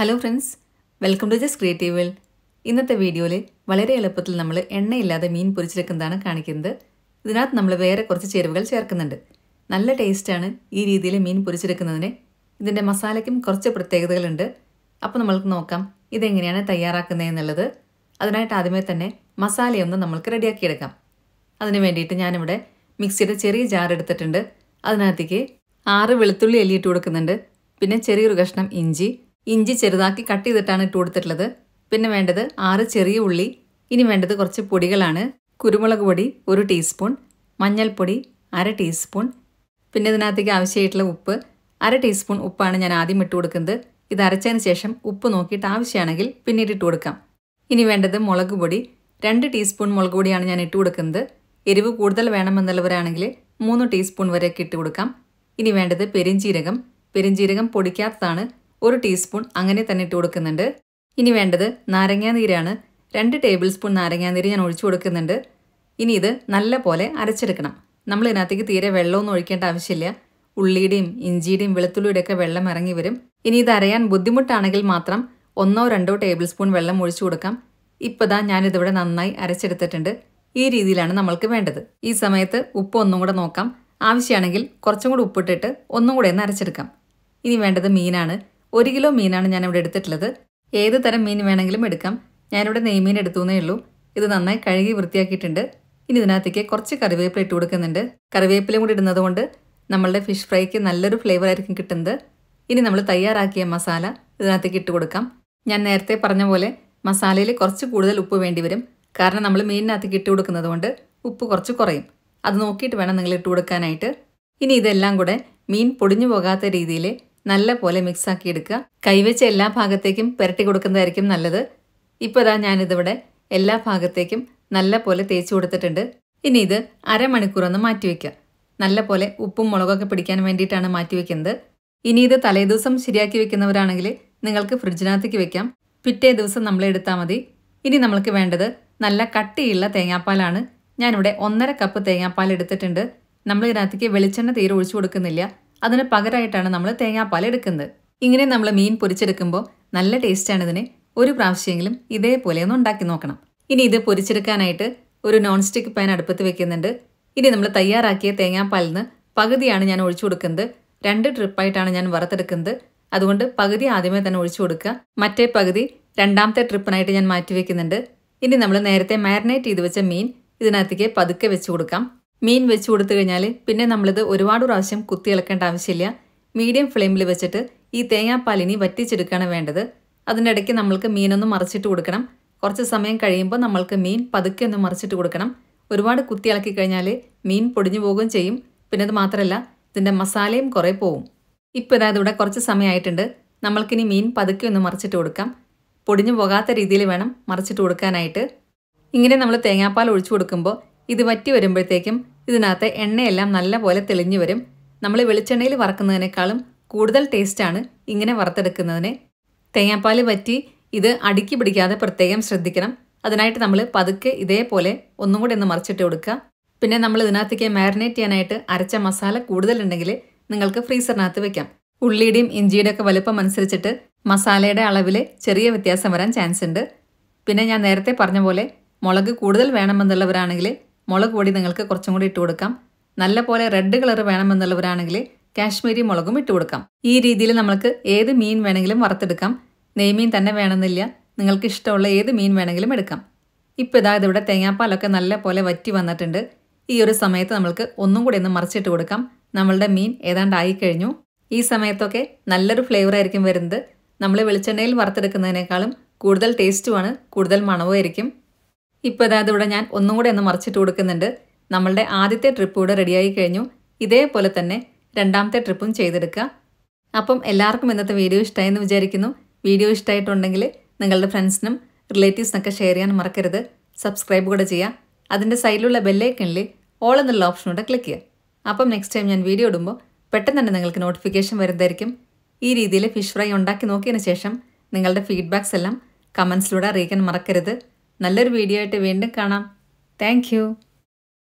hello friends welcome to Jas creative world ഇന്നത്തെ വീഡിയോയിൽ വളരെ എളുപ്പത്തിൽ നമ്മൾ എണ്ണയില്ലാതെ മീൻ പൊരിച്ചെടുക്കുന്നതാണ് കാണിക്കുന്നത് ഇതിനകത്ത് നമ്മൾ വേറെ കുറച്ച് ചേരുവകൾ ചേർക്കുന്നുണ്ട് നല്ല ടേസ്റ്റാണ് ഈ രീതിയിൽ മീൻ പൊരിച്ചെടുക്കുന്നതിന് ഇതിൻ്റെ മസാലയ്ക്കും കുറച്ച് പ്രത്യേകതകളുണ്ട് അപ്പോൾ നമ്മൾക്ക് നോക്കാം ഇതെങ്ങനെയാണ് എന്നുള്ളത് അതിനായിട്ട് ആദ്യമേ തന്നെ മസാലയൊന്ന് നമ്മൾക്ക് റെഡിയാക്കിയെടുക്കാം അതിന് വേണ്ടിയിട്ട് ഞാനിവിടെ മിക്സിയുടെ ചെറിയ ജാർ എടുത്തിട്ടുണ്ട് അതിനകത്തേക്ക് ആറ് വെളുത്തുള്ളി എല്ലിയിട്ട് കൊടുക്കുന്നുണ്ട് പിന്നെ ചെറിയൊരു കഷ്ണം ഇഞ്ചി ഇഞ്ചി ചെറുതാക്കി കട്ട് ചെയ്തിട്ടാണ് ഇട്ട് കൊടുത്തിട്ടുള്ളത് പിന്നെ വേണ്ടത് ആറ് ചെറിയ ഉള്ളി ഇനി വേണ്ടത് കുറച്ച് പൊടികളാണ് കുരുമുളക് പൊടി ഒരു ടീസ്പൂൺ മഞ്ഞൾപ്പൊടി അര ടീസ്പൂൺ പിന്നെ ഇതിനകത്തേക്ക് ആവശ്യമായിട്ടുള്ള ഉപ്പ് അര ടീസ്പൂൺ ഉപ്പാണ് ഞാൻ ആദ്യം ഇട്ട് കൊടുക്കുന്നത് ഇത് അരച്ചതിന് ശേഷം ഉപ്പ് നോക്കിയിട്ട് ആവശ്യമാണെങ്കിൽ പിന്നീട് ഇട്ട് കൊടുക്കാം ഇനി വേണ്ടത് മുളക് പൊടി രണ്ട് ടീസ്പൂൺ മുളക് പൊടിയാണ് ഞാൻ ഇട്ട് കൊടുക്കുന്നത് എരിവ് കൂടുതൽ വേണമെന്നുള്ളവരാണെങ്കിൽ മൂന്ന് ടീസ്പൂൺ വരെയൊക്കെ ഇട്ട് കൊടുക്കാം ഇനി വേണ്ടത് പെരിഞ്ചീരകം പെരിഞ്ചീരകം പൊടിക്കാത്തതാണ് ഒരു ടീസ്പൂൺ അങ്ങനെ തന്നെ ഇട്ട് കൊടുക്കുന്നുണ്ട് ഇനി വേണ്ടത് നാരങ്ങാ നീരാണ് രണ്ട് ടേബിൾ സ്പൂൺ നാരങ്ങാ നീര് ഞാൻ ഒഴിച്ചു കൊടുക്കുന്നുണ്ട് ഇനി ഇത് നല്ല പോലെ അരച്ചെടുക്കണം നമ്മൾ ഇതിനകത്തേക്ക് തീരെ വെള്ളമൊന്നും ഒഴിക്കേണ്ട ആവശ്യമില്ല ഉള്ളിയുടെയും ഇഞ്ചിയുടെയും വെളുത്തുള്ളിയുടെയൊക്കെ വെള്ളം ഇറങ്ങി വരും ഇനി ഇത് അരയാൻ ബുദ്ധിമുട്ടാണെങ്കിൽ മാത്രം ഒന്നോ രണ്ടോ ടേബിൾ സ്പൂൺ വെള്ളം ഒഴിച്ചു കൊടുക്കാം ഇപ്പോൾ ദാ ഞാനിതിവിടെ നന്നായി അരച്ചെടുത്തിട്ടുണ്ട് ഈ രീതിയിലാണ് നമ്മൾക്ക് വേണ്ടത് ഈ സമയത്ത് ഉപ്പ് ഒന്നും കൂടെ നോക്കാം ആവശ്യമാണെങ്കിൽ കുറച്ചും കൂടെ ഉപ്പിട്ടിട്ട് ഒന്നും കൂടെ ഒന്ന് അരച്ചെടുക്കാം ഇനി വേണ്ടത് മീനാണ് ഒരു കിലോ മീനാണ് ഞാനിവിടെ എടുത്തിട്ടുള്ളത് ഏത് തരം മീൻ വേണമെങ്കിലും എടുക്കാം ഞാനിവിടെ നെയ്മീൻ എടുത്തുന്നേ ഉള്ളൂ ഇത് നന്നായി കഴുകി വൃത്തിയാക്കിയിട്ടുണ്ട് ഇനി ഇതിനകത്തേക്ക് കുറച്ച് കറിവേപ്പില ഇട്ട് കൊടുക്കുന്നുണ്ട് കറിവേപ്പില കൂടി ഇടുന്നത് കൊണ്ട് നമ്മളുടെ ഫിഷ് ഫ്രൈക്ക് നല്ലൊരു ഫ്ലേവർ ആയിരിക്കും കിട്ടുന്നത് ഇനി നമ്മൾ തയ്യാറാക്കിയ മസാല ഇതിനകത്തേക്ക് ഇട്ട് കൊടുക്കാം ഞാൻ നേരത്തെ പറഞ്ഞ പോലെ മസാലയിൽ കുറച്ച് കൂടുതൽ ഉപ്പ് വേണ്ടി വരും കാരണം നമ്മൾ മീനിനകത്തേക്ക് ഇട്ട് കൊടുക്കുന്നത് കൊണ്ട് ഉപ്പ് കുറച്ച് കുറയും അത് നോക്കിയിട്ട് വേണം നിങ്ങൾ ഇട്ട് കൊടുക്കാനായിട്ട് ഇനി ഇതെല്ലാം കൂടെ മീൻ പൊടിഞ്ഞു പോകാത്ത രീതിയിൽ നല്ല പോലെ മിക്സാക്കി എടുക്കുക കൈവച്ച എല്ലാ ഭാഗത്തേക്കും പുരട്ടി കൊടുക്കുന്നതായിരിക്കും നല്ലത് ഇപ്പോൾ ഇതാ ഞാനിതിവിടെ എല്ലാ ഭാഗത്തേക്കും നല്ല പോലെ തേച്ച് കൊടുത്തിട്ടുണ്ട് ഇനി ഇത് അരമണിക്കൂറൊന്ന് മാറ്റിവെക്കുക നല്ല പോലെ ഉപ്പും മുളകൊക്കെ പിടിക്കാൻ വേണ്ടിയിട്ടാണ് മാറ്റിവെക്കുന്നത് ഇനി ഇത് തലേദിവസം ശരിയാക്കി വെക്കുന്നവരാണെങ്കിൽ നിങ്ങൾക്ക് ഫ്രിഡ്ജിനകത്തേക്ക് വെക്കാം പിറ്റേ ദിവസം നമ്മൾ എടുത്താൽ മതി ഇനി നമ്മൾക്ക് വേണ്ടത് നല്ല കട്ടിയുള്ള തേങ്ങാപ്പാലാണ് ഞാനിവിടെ ഒന്നര കപ്പ് തേങ്ങാപ്പാൽ എടുത്തിട്ടുണ്ട് നമ്മൾ ഇതിനകത്തേക്ക് വെളിച്ചെണ്ണ തീരെ ഒഴിച്ചു കൊടുക്കുന്നില്ല അതിന് പകരമായിട്ടാണ് നമ്മൾ തേങ്ങാപ്പാൽ എടുക്കുന്നത് ഇങ്ങനെ നമ്മൾ മീൻ പൊരിച്ചെടുക്കുമ്പോൾ നല്ല ടേസ്റ്റാണ് ഇതിനെ ഒരു പ്രാവശ്യമെങ്കിലും ഇതേപോലെ ഒന്ന് ഉണ്ടാക്കി നോക്കണം ഇനി ഇത് പൊരിച്ചെടുക്കാനായിട്ട് ഒരു നോൺ സ്റ്റിക്ക് പാൻ അടുപ്പത്ത് വെക്കുന്നുണ്ട് ഇനി നമ്മൾ തയ്യാറാക്കിയ തേങ്ങാപ്പാലിൽ നിന്ന് പകുതിയാണ് ഞാൻ ഒഴിച്ചു കൊടുക്കുന്നത് രണ്ട് ട്രിപ്പായിട്ടാണ് ഞാൻ വറുത്തെടുക്കുന്നത് അതുകൊണ്ട് പകുതി ആദ്യമേ തന്നെ ഒഴിച്ചു കൊടുക്കുക മറ്റേ പകുതി രണ്ടാമത്തെ ട്രിപ്പിനായിട്ട് ഞാൻ മാറ്റി വെക്കുന്നുണ്ട് ഇനി നമ്മൾ നേരത്തെ മാരിനേറ്റ് ചെയ്ത് വെച്ച മീൻ ഇതിനകത്തേക്ക് പതുക്കെ വെച്ച് കൊടുക്കാം മീൻ വെച്ച് കൊടുത്തു കഴിഞ്ഞാൽ പിന്നെ നമ്മളിത് ഒരുപാട് പ്രാവശ്യം കുത്തി ഇളക്കേണ്ട ആവശ്യമില്ല മീഡിയം ഫ്ലെയിമിൽ വെച്ചിട്ട് ഈ തേങ്ങാപ്പാലിനി വറ്റിച്ചെടുക്കുകയാണ് വേണ്ടത് അതിൻ്റെ ഇടയ്ക്ക് നമ്മൾക്ക് മീനൊന്ന് മറിച്ചിട്ട് കൊടുക്കണം കുറച്ച് സമയം കഴിയുമ്പോൾ നമ്മൾക്ക് മീൻ പതുക്കെ ഒന്ന് മറിച്ചിട്ട് കൊടുക്കണം ഒരുപാട് കുത്തി ഇളക്കി കഴിഞ്ഞാൽ മീൻ പൊടിഞ്ഞു പോകുകയും ചെയ്യും പിന്നെ അത് മാത്രമല്ല ഇതിൻ്റെ മസാലയും കുറേ പോവും ഇപ്പോൾ ഇതായത് ഇവിടെ കുറച്ച് സമയമായിട്ടുണ്ട് നമ്മൾക്കിനി മീൻ പതുക്കെ ഒന്ന് മറിച്ചിട്ട് കൊടുക്കാം പൊടിഞ്ഞു പോകാത്ത രീതിയിൽ വേണം മറിച്ചിട്ട് കൊടുക്കാനായിട്ട് ഇങ്ങനെ നമ്മൾ തേങ്ങാപ്പാൽ ഒഴിച്ചു കൊടുക്കുമ്പോൾ ഇത് വറ്റി വരുമ്പോഴത്തേക്കും ഇതിനകത്ത് എണ്ണയെല്ലാം നല്ല പോലെ തെളിഞ്ഞു വരും നമ്മൾ വെളിച്ചെണ്ണയിൽ വറക്കുന്നതിനേക്കാളും കൂടുതൽ ടേസ്റ്റാണ് ഇങ്ങനെ വറുത്തെടുക്കുന്നതിന് തേങ്ങാപ്പാൽ വറ്റി ഇത് അടുക്കി പിടിക്കാതെ പ്രത്യേകം ശ്രദ്ധിക്കണം അതിനായിട്ട് നമ്മൾ പതുക്കെ ഇതേപോലെ ഒന്നും കൂടി ഒന്ന് മറിച്ചിട്ട് കൊടുക്കുക പിന്നെ നമ്മൾ ഇതിനകത്തേക്ക് മാരിനേറ്റ് ചെയ്യാനായിട്ട് അരച്ച മസാല കൂടുതലുണ്ടെങ്കിൽ നിങ്ങൾക്ക് ഫ്രീസറിനകത്ത് വെക്കാം ഉള്ളിയുടെയും ഇഞ്ചിയുടെ ഒക്കെ വലുപ്പം അനുസരിച്ചിട്ട് മസാലയുടെ അളവിൽ ചെറിയ വ്യത്യാസം വരാൻ ചാൻസ് ഉണ്ട് പിന്നെ ഞാൻ നേരത്തെ പറഞ്ഞ പോലെ മുളക് കൂടുതൽ വേണമെന്നുള്ളവരാണെങ്കിൽ മുളക് പൊടി നിങ്ങൾക്ക് കുറച്ചും കൂടി ഇട്ട് കൊടുക്കാം നല്ല പോലെ റെഡ് കളർ വേണമെന്നുള്ളവരാണെങ്കിൽ കാശ്മീരി മുളകും ഇട്ട് കൊടുക്കാം ഈ രീതിയിൽ നമുക്ക് ഏത് മീൻ വേണമെങ്കിലും വറുത്തെടുക്കാം നെയ്മീൻ തന്നെ വേണമെന്നില്ല നിങ്ങൾക്ക് ഇഷ്ടമുള്ള ഏത് മീൻ വേണമെങ്കിലും എടുക്കാം ഇപ്പോൾ ഇതാ ഇതിവിടെ തേങ്ങാപ്പാലൊക്കെ നല്ല പോലെ വറ്റി വന്നിട്ടുണ്ട് ഈ ഒരു സമയത്ത് നമ്മൾക്ക് ഒന്നും കൂടി ഒന്ന് മറിച്ചിട്ട് കൊടുക്കാം നമ്മളുടെ മീൻ ഏതാണ്ട് ആയിക്കഴിഞ്ഞു ഈ സമയത്തൊക്കെ നല്ലൊരു ഫ്ലേവർ ആയിരിക്കും വരുന്നത് നമ്മൾ വെളിച്ചെണ്ണയിൽ വറുത്തെടുക്കുന്നതിനേക്കാളും കൂടുതൽ ടേസ്റ്റുമാണ് കൂടുതൽ മണവും ആയിരിക്കും ഇപ്പോൾ അതായത് ഇവിടെ ഞാൻ ഒന്നും കൂടെ ഒന്ന് മറിച്ചിട്ട് കൊടുക്കുന്നുണ്ട് നമ്മളുടെ ആദ്യത്തെ ട്രിപ്പ് ഇവിടെ റെഡിയായി കഴിഞ്ഞു ഇതേപോലെ തന്നെ രണ്ടാമത്തെ ട്രിപ്പും ചെയ്തെടുക്കുക അപ്പം എല്ലാവർക്കും ഇന്നത്തെ വീഡിയോ എന്ന് വിചാരിക്കുന്നു വീഡിയോ ഇഷ്ടമായിട്ടുണ്ടെങ്കിൽ നിങ്ങളുടെ ഫ്രണ്ട്സിനും റിലേറ്റീവ്സിനൊക്കെ ഷെയർ ചെയ്യാൻ മറക്കരുത് സബ്സ്ക്രൈബ് കൂടെ ചെയ്യുക അതിൻ്റെ സൈഡിലുള്ള ബെല്ലൈക്കണിൽ ഓൾ എന്നുള്ള ഓപ്ഷൻ കൂടെ ക്ലിക്ക് ചെയ്യുക അപ്പം നെക്സ്റ്റ് ടൈം ഞാൻ വീഡിയോ ഇടുമ്പോൾ പെട്ടെന്ന് തന്നെ നിങ്ങൾക്ക് നോട്ടിഫിക്കേഷൻ വരുന്നതായിരിക്കും ഈ രീതിയിൽ ഫിഷ് ഫ്രൈ ഉണ്ടാക്കി നോക്കിയതിന് ശേഷം നിങ്ങളുടെ ഫീഡ്ബാക്സ് എല്ലാം കമൻസിലൂടെ അറിയിക്കാൻ മറക്കരുത് നല്ലൊരു വീഡിയോ ആയിട്ട് വീണ്ടും കാണാം താങ്ക്